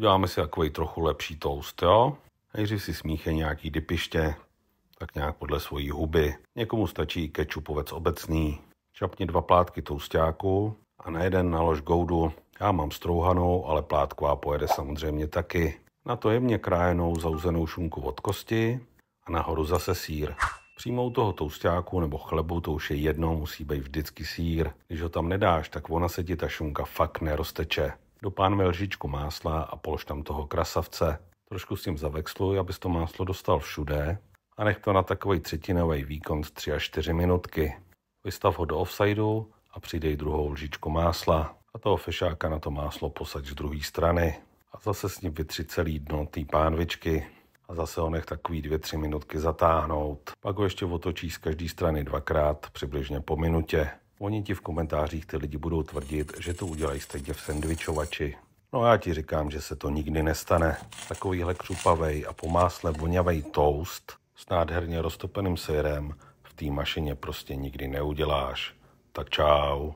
uděláme si takový trochu lepší toast, jo? Nejdřív si smíchej nějaký dipiště, tak nějak podle svojí huby. Někomu stačí kečupovec obecný. Čapni dva plátky toustáku a na jeden nalož goudu. Já mám strouhanou, ale plátková pojede samozřejmě taky. Na to jemně krájenou zauzenou šunku od kosti a nahoru zase sír. u toho toustáku nebo chlebu, to už je jedno, musí být vždycky sír. Když ho tam nedáš, tak ona se ti ta šunka fakt nerozteče. Do dopánve lžičku másla a polož tam toho krasavce. Trošku s tím zavexluj, abys to máslo dostal všude a nech to na takový třetinový výkon z 3 až 4 minutky. Vystav ho do offsideu a přidej druhou lžičku másla a toho fešáka na to máslo posaď z druhé strany a zase s ním vytři celý dno té pánvičky a zase ho nech takový 2-3 minutky zatáhnout. Pak ho ještě otočí z každé strany dvakrát, přibližně po minutě. Oni ti v komentářích ty lidi budou tvrdit, že to udělají stejně v sendvičovači. No já ti říkám, že se to nikdy nestane. Takovýhle křupavej a pomásle voňavej toast s nádherně roztopeným syrem v té mašině prostě nikdy neuděláš. Tak čau.